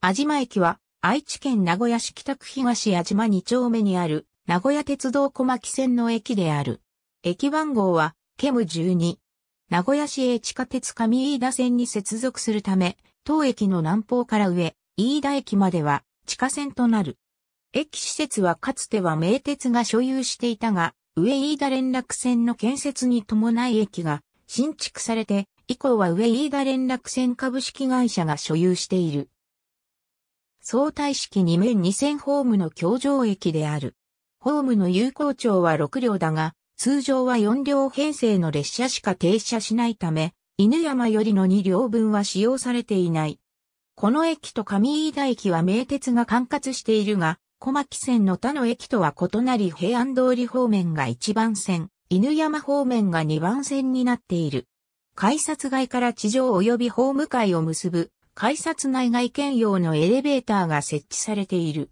安島駅は、愛知県名古屋市北区東矢島2丁目にある、名古屋鉄道小牧線の駅である。駅番号は、ケム12。名古屋市営地下鉄上飯田線に接続するため、当駅の南方から上、飯田駅までは、地下線となる。駅施設はかつては名鉄が所有していたが、上飯田連絡線の建設に伴い駅が新築されて、以降は上飯田連絡線株式会社が所有している。相対式2面2000ホームの橋上駅である。ホームの有効長は6両だが、通常は4両編成の列車しか停車しないため、犬山よりの2両分は使用されていない。この駅と上飯田駅は名鉄が管轄しているが、小牧線の他の駅とは異なり平安通り方面が1番線、犬山方面が2番線になっている。改札外から地上及びホーム階を結ぶ改札内外兼用のエレベーターが設置されている。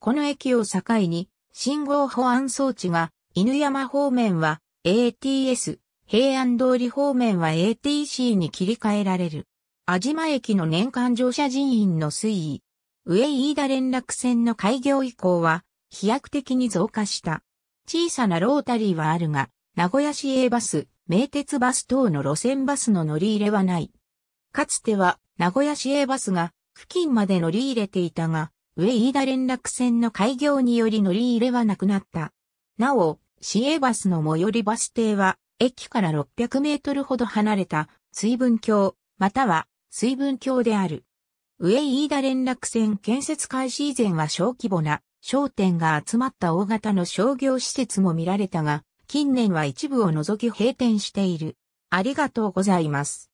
この駅を境に、信号保安装置が、犬山方面は ATS、平安通り方面は ATC に切り替えられる。安島駅の年間乗車人員の推移。上飯田連絡線の開業以降は、飛躍的に増加した。小さなロータリーはあるが、名古屋市営バス、名鉄バス等の路線バスの乗り入れはない。かつては名古屋市営バスが付近まで乗り入れていたが、上飯田連絡船の開業により乗り入れはなくなった。なお、市営バスの最寄りバス停は、駅から600メートルほど離れた水分橋、または水分橋である。上飯田連絡船建設開始以前は小規模な商店が集まった大型の商業施設も見られたが、近年は一部を除き閉店している。ありがとうございます。